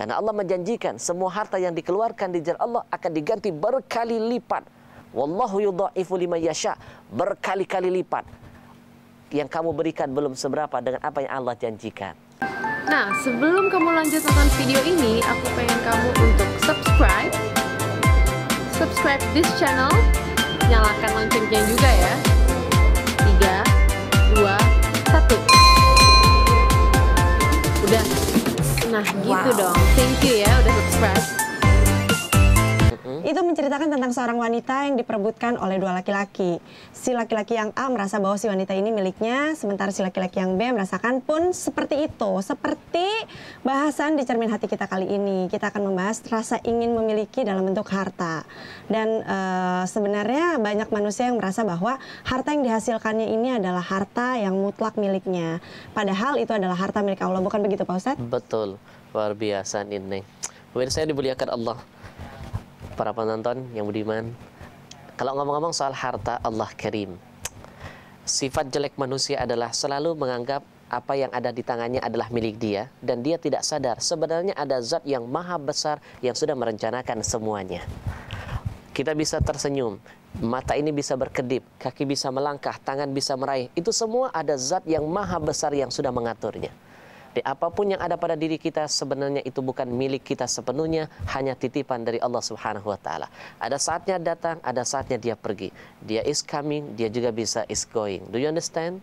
Karena Allah menjanjikan semua harta yang dikeluarkan di jalan Allah akan diganti berkali lipat. Wallahu yudha'ifu lima yasha. Berkali-kali lipat. Yang kamu berikan belum seberapa dengan apa yang Allah janjikan. Nah, sebelum kamu lanjut nonton video ini, aku pengen kamu untuk subscribe. Subscribe this channel. Nyalakan loncengnya juga ya. Express itu menceritakan tentang seorang wanita yang diperebutkan oleh dua laki-laki. Si laki-laki yang A merasa bahwa si wanita ini miliknya, sementara si laki-laki yang B merasakan pun seperti itu. Seperti bahasan di cermin hati kita kali ini. Kita akan membahas rasa ingin memiliki dalam bentuk harta. Dan e, sebenarnya banyak manusia yang merasa bahwa harta yang dihasilkannya ini adalah harta yang mutlak miliknya. Padahal itu adalah harta milik Allah. Bukan begitu Pak Ustadz? Betul. Luar biasa Nining. Pemirsa yang dimuliakan Allah, para penonton yang budiman, kalau ngomong-ngomong soal harta Allah Karim, sifat jelek manusia adalah selalu menganggap apa yang ada di tangannya adalah milik dia dan dia tidak sadar sebenarnya ada zat yang maha besar yang sudah merencanakan semuanya. Kita bisa tersenyum, mata ini bisa berkedip, kaki bisa melangkah, tangan bisa meraih. Itu semua ada zat yang maha besar yang sudah mengaturnya. Di apapun yang ada pada diri kita sebenarnya itu bukan milik kita sepenuhnya, hanya titipan dari Allah Subhanahu wa taala. Ada saatnya datang, ada saatnya dia pergi. Dia is coming, dia juga bisa is going. Do you understand?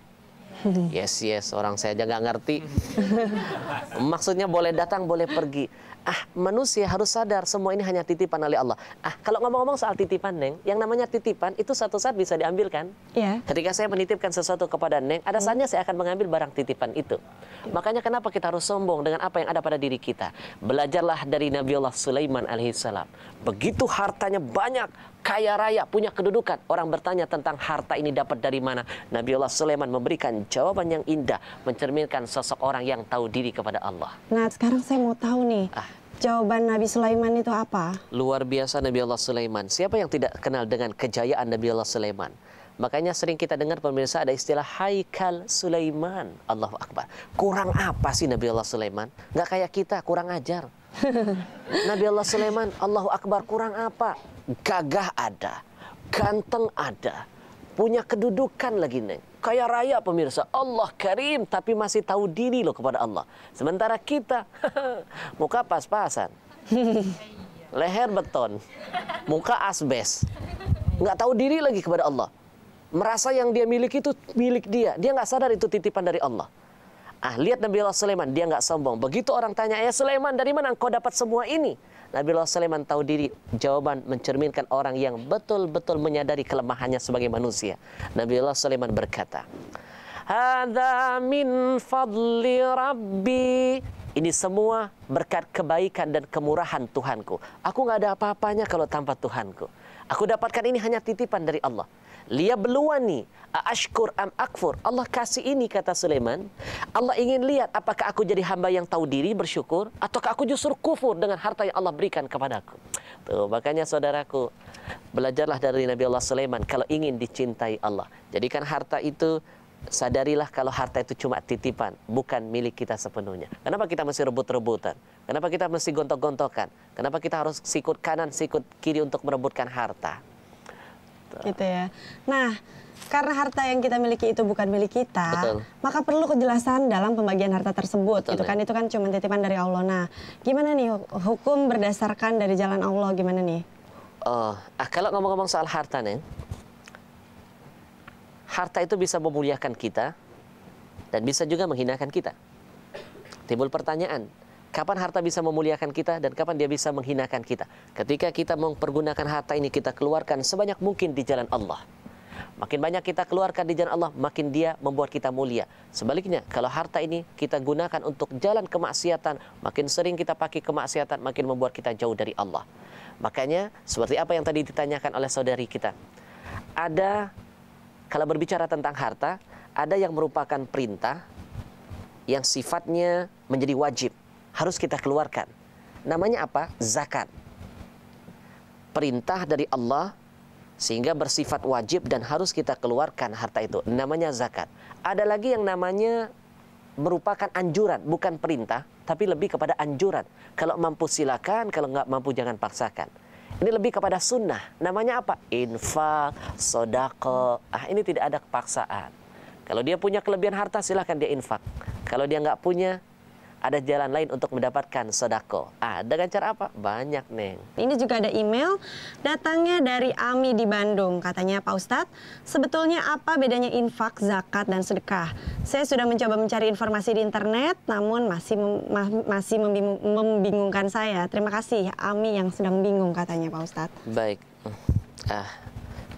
Hmm. Yes, yes, orang saya aja ngerti. Maksudnya boleh datang, boleh pergi ah manusia harus sadar semua ini hanya titipan oleh Allah. Ah kalau ngomong-ngomong soal titipan Neng, yang namanya titipan itu satu saat bisa diambil kan? Yeah. Ketika saya menitipkan sesuatu kepada Neng, ada hmm. saatnya saya akan mengambil barang titipan itu. Makanya kenapa kita harus sombong dengan apa yang ada pada diri kita? Belajarlah dari Nabi Allah Sulaiman alaihissalam. Begitu hartanya banyak, kaya raya, punya kedudukan. Orang bertanya tentang harta ini dapat dari mana? Nabi Allah Sulaiman memberikan jawaban yang indah, mencerminkan sosok orang yang tahu diri kepada Allah. Nah, sekarang saya mau tahu nih. Ah Jawaban Nabi Sulaiman itu apa? Luar biasa Nabi Allah Sulaiman. Siapa yang tidak kenal dengan kejayaan Nabi Allah Sulaiman? Makanya sering kita dengar pemirsa ada istilah Haikal Sulaiman. Allahu Akbar. Kurang apa sih Nabi Allah Sulaiman? Nggak kayak kita, kurang ajar. Nabi Allah Sulaiman, Allahu Akbar, kurang apa? Gagah ada, ganteng ada, punya kedudukan lagi, Neng kaya raya pemirsa. Allah karim tapi masih tahu diri loh kepada Allah. Sementara kita muka pas-pasan. Leher beton. Muka asbes. Nggak tahu diri lagi kepada Allah. Merasa yang dia miliki itu milik dia. Dia nggak sadar itu titipan dari Allah. Ah, lihat Nabi Allah Sulaiman, dia nggak sombong. Begitu orang tanya, ya Sulaiman dari mana engkau dapat semua ini? Nabi Allah Sulaiman tahu diri. Jawaban mencerminkan orang yang betul-betul menyadari kelemahannya sebagai manusia. Nabi Allah Sulaiman berkata, Hada min fadli rabbi. Ini semua berkat kebaikan dan kemurahan Tuhanku. Aku nggak ada apa-apanya kalau tanpa Tuhanku. Aku dapatkan ini hanya titipan dari Allah beluani ashkur am akfur. Allah kasih ini kata Sulaiman. Allah ingin lihat apakah aku jadi hamba yang tahu diri bersyukur ataukah aku justru kufur dengan harta yang Allah berikan kepadaku. Tuh, makanya saudaraku, belajarlah dari Nabi Allah Sulaiman kalau ingin dicintai Allah. Jadikan harta itu sadarilah kalau harta itu cuma titipan, bukan milik kita sepenuhnya. Kenapa kita mesti rebut-rebutan? Kenapa kita mesti gontok-gontokan? Kenapa kita harus sikut kanan, sikut kiri untuk merebutkan harta? Gitu. gitu ya. Nah, karena harta yang kita miliki itu bukan milik kita, Betul. maka perlu kejelasan dalam pembagian harta tersebut, Betul, gitu ya. Kan. Itu kan cuma titipan dari Allah. Nah, gimana nih hukum berdasarkan dari jalan Allah? Gimana nih? Oh, ah, kalau ngomong-ngomong soal harta nih, harta itu bisa memuliakan kita dan bisa juga menghinakan kita. Timbul pertanyaan, Kapan harta bisa memuliakan kita dan kapan dia bisa menghinakan kita? Ketika kita mempergunakan harta ini kita keluarkan sebanyak mungkin di jalan Allah. Makin banyak kita keluarkan di jalan Allah, makin dia membuat kita mulia. Sebaliknya, kalau harta ini kita gunakan untuk jalan kemaksiatan, makin sering kita pakai kemaksiatan, makin membuat kita jauh dari Allah. Makanya, seperti apa yang tadi ditanyakan oleh saudari kita, ada kalau berbicara tentang harta, ada yang merupakan perintah yang sifatnya menjadi wajib harus kita keluarkan. Namanya apa? Zakat. Perintah dari Allah sehingga bersifat wajib dan harus kita keluarkan harta itu. Namanya zakat. Ada lagi yang namanya merupakan anjuran, bukan perintah, tapi lebih kepada anjuran. Kalau mampu silakan, kalau nggak mampu jangan paksakan. Ini lebih kepada sunnah. Namanya apa? Infak, sodako. Ah, ini tidak ada kepaksaan. Kalau dia punya kelebihan harta, silakan dia infak. Kalau dia nggak punya, ada jalan lain untuk mendapatkan sodako. Ah, dengan cara apa? Banyak, Neng. Ini juga ada email datangnya dari Ami di Bandung. Katanya, Pak Ustadz, sebetulnya apa bedanya infak, zakat, dan sedekah? Saya sudah mencoba mencari informasi di internet, namun masih ma masih membingung membingungkan saya. Terima kasih, Ami yang sedang bingung katanya, Pak Ustadz. Baik. Ah,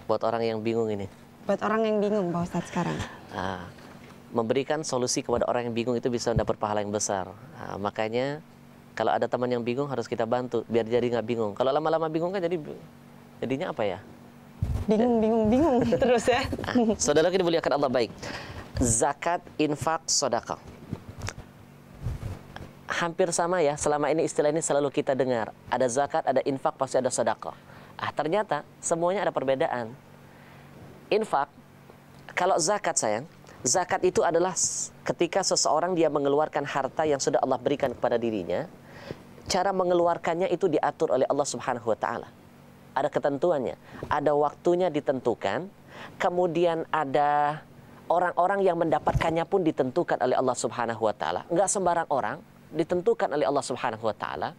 buat orang yang bingung ini. Buat orang yang bingung, Pak Ustadz, sekarang. Ah memberikan solusi kepada orang yang bingung itu bisa mendapat pahala yang besar. Nah, makanya kalau ada teman yang bingung harus kita bantu biar jadi nggak bingung. Kalau lama-lama bingung kan jadi jadinya apa ya? Bingung, bingung, bingung terus ya. Nah, saudara kita muliakan Allah baik. Zakat, infak, sodakal. hampir sama ya. Selama ini istilah ini selalu kita dengar. Ada zakat, ada infak, pasti ada sodakal. Ah ternyata semuanya ada perbedaan. Infak, kalau zakat sayang, Zakat itu adalah ketika seseorang dia mengeluarkan harta yang sudah Allah berikan kepada dirinya. Cara mengeluarkannya itu diatur oleh Allah Subhanahu wa taala. Ada ketentuannya, ada waktunya ditentukan, kemudian ada orang-orang yang mendapatkannya pun ditentukan oleh Allah Subhanahu wa taala. Enggak sembarang orang, ditentukan oleh Allah Subhanahu wa taala.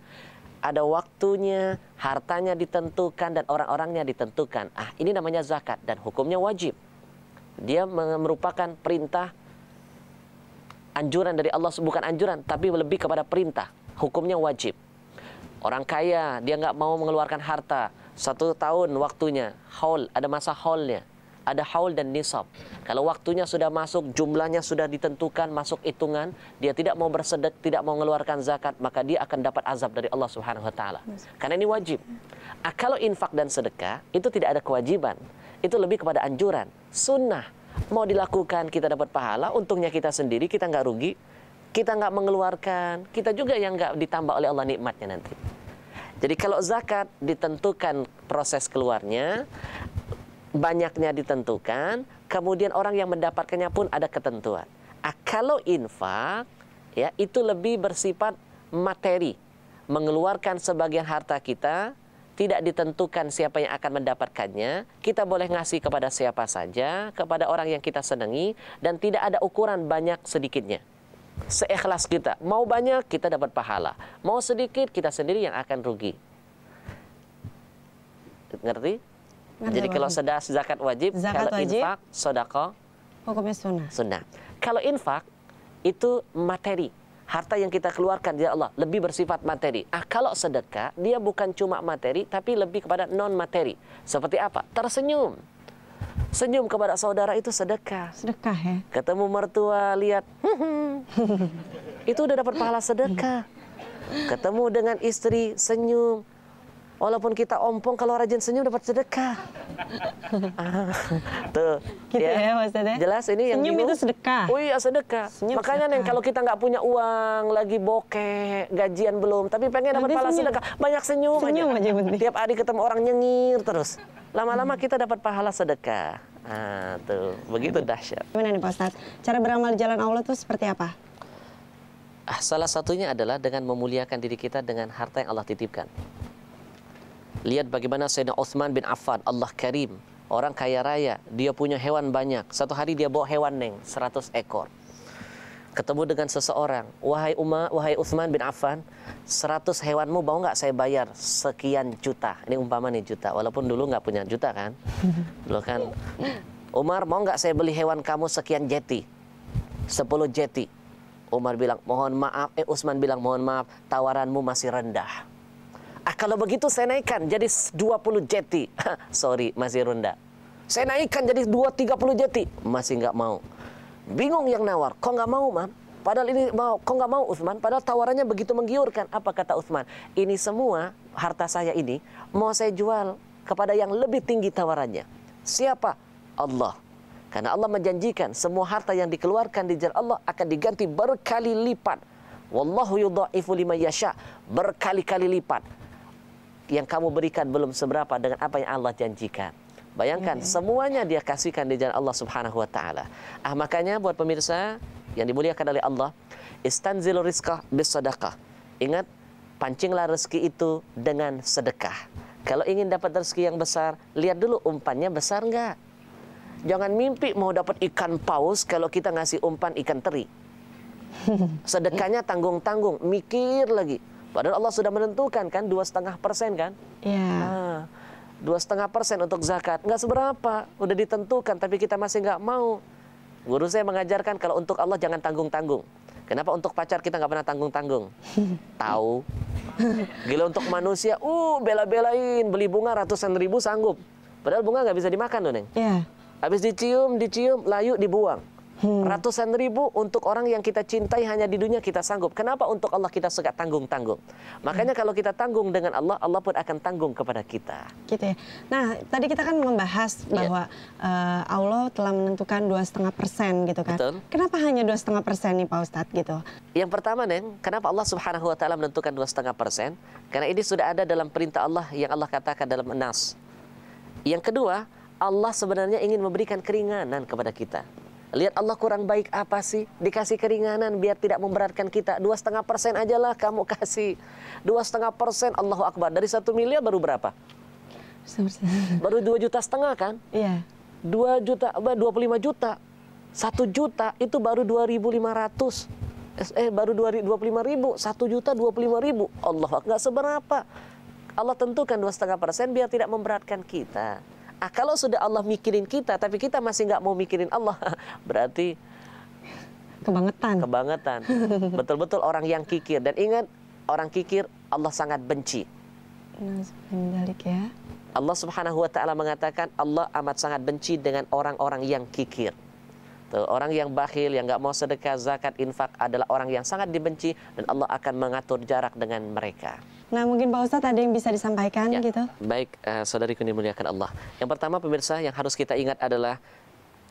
Ada waktunya, hartanya ditentukan dan orang-orangnya ditentukan. Ah, ini namanya zakat dan hukumnya wajib. Dia merupakan perintah anjuran dari Allah bukan anjuran tapi lebih kepada perintah. Hukumnya wajib. Orang kaya dia nggak mau mengeluarkan harta satu tahun waktunya haul ada masa haulnya ada haul dan nisab. Kalau waktunya sudah masuk, jumlahnya sudah ditentukan, masuk hitungan, dia tidak mau bersedek, tidak mau mengeluarkan zakat, maka dia akan dapat azab dari Allah Subhanahu wa taala. Karena ini wajib. Ah, kalau infak dan sedekah itu tidak ada kewajiban itu lebih kepada anjuran. Sunnah mau dilakukan kita dapat pahala, untungnya kita sendiri kita nggak rugi, kita nggak mengeluarkan, kita juga yang nggak ditambah oleh Allah nikmatnya nanti. Jadi kalau zakat ditentukan proses keluarnya, banyaknya ditentukan, kemudian orang yang mendapatkannya pun ada ketentuan. Ah, kalau infak ya itu lebih bersifat materi, mengeluarkan sebagian harta kita tidak ditentukan siapa yang akan mendapatkannya. Kita boleh ngasih kepada siapa saja, kepada orang yang kita senangi, dan tidak ada ukuran banyak sedikitnya. Seikhlas kita, mau banyak kita dapat pahala, mau sedikit kita sendiri yang akan rugi. Ngerti? Ngerti Jadi kalau sudah zakat wajib, zakat kalau wajib, infak, sodako, hukumnya sunnah. sunnah. Kalau infak, itu materi, harta yang kita keluarkan ya Allah lebih bersifat materi. Ah kalau sedekah dia bukan cuma materi tapi lebih kepada non materi. Seperti apa? Tersenyum. Senyum kepada saudara itu sedekah. Sedekah ya. Ketemu mertua lihat, itu udah dapat pahala sedekah. Ketemu dengan istri senyum, Walaupun kita ompong kalau rajin senyum dapat sedekah. ah, tuh. Gitu ya, ya Jelas ini yang senyum itu sedekah. Oh iya sedekah. Senyum Makanya sedekah. Neng kalau kita nggak punya uang lagi bokeh, gajian belum, tapi pengen dapat pahala sedekah, banyak senyum, senyum aja. aja penting. Tiap hari ketemu orang nyengir terus. Lama-lama hmm. kita dapat pahala sedekah. Nah, tuh. Begitu dahsyat. Gimana nih Pak Ustadz? Cara beramal di jalan Allah itu seperti apa? Ah, salah satunya adalah dengan memuliakan diri kita dengan harta yang Allah titipkan. Lihat bagaimana Sayyidina Uthman bin Affan, Allah Karim, orang kaya raya, dia punya hewan banyak. Satu hari dia bawa hewan neng, 100 ekor. Ketemu dengan seseorang, wahai Umar, wahai Uthman bin Affan, 100 hewanmu mau nggak saya bayar sekian juta? Ini umpama nih juta, walaupun dulu nggak punya juta kan? Dulu kan, Umar mau nggak saya beli hewan kamu sekian jeti? 10 jeti. Umar bilang, mohon maaf, eh Uthman bilang, mohon maaf, tawaranmu masih rendah. Kalau begitu saya naikkan jadi 20 jeti. Sorry, masih rendah. Saya naikkan jadi 230 jeti, masih nggak mau. Bingung yang nawar, kok nggak mau, Mam? Padahal ini mau, kok nggak mau Uthman? Padahal tawarannya begitu menggiurkan. Apa kata Uthman? Ini semua harta saya ini mau saya jual kepada yang lebih tinggi tawarannya. Siapa? Allah. Karena Allah menjanjikan semua harta yang dikeluarkan di jalan Allah akan diganti berkali lipat. Wallahu yudha'ifu lima yasha. Berkali-kali lipat yang kamu berikan belum seberapa dengan apa yang Allah janjikan. Bayangkan hmm. semuanya dia kasihkan di jalan Allah Subhanahu wa taala. Ah makanya buat pemirsa yang dimuliakan oleh Allah, istanzil rizqah bisadaqah. Ingat pancinglah rezeki itu dengan sedekah. Kalau ingin dapat rezeki yang besar, lihat dulu umpannya besar enggak. Jangan mimpi mau dapat ikan paus kalau kita ngasih umpan ikan teri. Sedekahnya tanggung-tanggung, mikir lagi Padahal Allah sudah menentukan kan dua setengah persen kan? Iya. Ah, dua setengah persen untuk zakat nggak seberapa, udah ditentukan tapi kita masih nggak mau. Guru saya mengajarkan kalau untuk Allah jangan tanggung-tanggung. Kenapa untuk pacar kita nggak pernah tanggung-tanggung? Tahu. Gila untuk manusia, uh bela-belain beli bunga ratusan ribu sanggup. Padahal bunga nggak bisa dimakan dong? neng. Iya. Habis dicium, dicium, layu dibuang. Hmm. Ratusan ribu untuk orang yang kita cintai hanya di dunia kita sanggup. Kenapa untuk Allah kita suka tanggung-tanggung? Makanya hmm. kalau kita tanggung dengan Allah, Allah pun akan tanggung kepada kita. Gitu ya. Nah, tadi kita kan membahas iya. bahwa uh, Allah telah menentukan dua setengah persen gitu kan. Betul. Kenapa hanya dua setengah persen nih Pak Ustadz gitu? Yang pertama Neng, kenapa Allah Subhanahu Wa Taala menentukan dua setengah persen? Karena ini sudah ada dalam perintah Allah yang Allah katakan dalam Nas. Yang kedua, Allah sebenarnya ingin memberikan keringanan kepada kita. Lihat Allah kurang baik apa sih? Dikasih keringanan biar tidak memberatkan kita. Dua setengah persen aja lah kamu kasih. Dua setengah persen Allahu Akbar. Dari satu miliar baru berapa? Baru dua juta setengah kan? Iya. Dua juta, dua puluh lima juta. Satu juta itu baru dua ribu lima ratus. Eh baru dua puluh lima ribu. Satu juta dua puluh lima ribu. Allah nggak seberapa. Allah tentukan dua setengah persen biar tidak memberatkan kita. Ah kalau sudah Allah mikirin kita, tapi kita masih nggak mau mikirin Allah, berarti kebangetan. Kebangetan. Betul-betul orang yang kikir dan ingat orang kikir Allah sangat benci. Nah ya. Allah Subhanahu wa taala mengatakan Allah amat sangat benci dengan orang-orang yang kikir. Tuh, orang yang bakhil, yang nggak mau sedekah, zakat, infak adalah orang yang sangat dibenci dan Allah akan mengatur jarak dengan mereka. Nah mungkin Pak Ustadz ada yang bisa disampaikan ya. gitu. Baik, uh, saudari dimuliakan Allah. Yang pertama pemirsa yang harus kita ingat adalah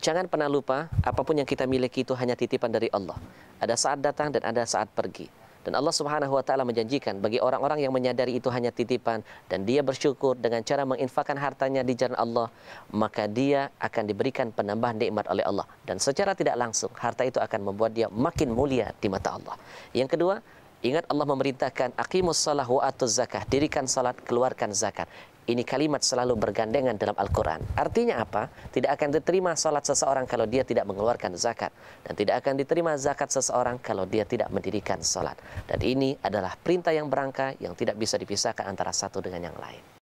jangan pernah lupa apapun yang kita miliki itu hanya titipan dari Allah. Ada saat datang dan ada saat pergi. Dan Allah Subhanahu wa taala menjanjikan bagi orang-orang yang menyadari itu hanya titipan dan dia bersyukur dengan cara menginfakkan hartanya di jalan Allah, maka dia akan diberikan penambahan nikmat oleh Allah dan secara tidak langsung harta itu akan membuat dia makin mulia di mata Allah. Yang kedua, Ingat Allah memerintahkan aqimus shalah wa atuz zakah, dirikan salat, keluarkan zakat. Ini kalimat selalu bergandengan dalam Al-Quran. Artinya apa? Tidak akan diterima salat seseorang kalau dia tidak mengeluarkan zakat. Dan tidak akan diterima zakat seseorang kalau dia tidak mendirikan salat. Dan ini adalah perintah yang berangka yang tidak bisa dipisahkan antara satu dengan yang lain.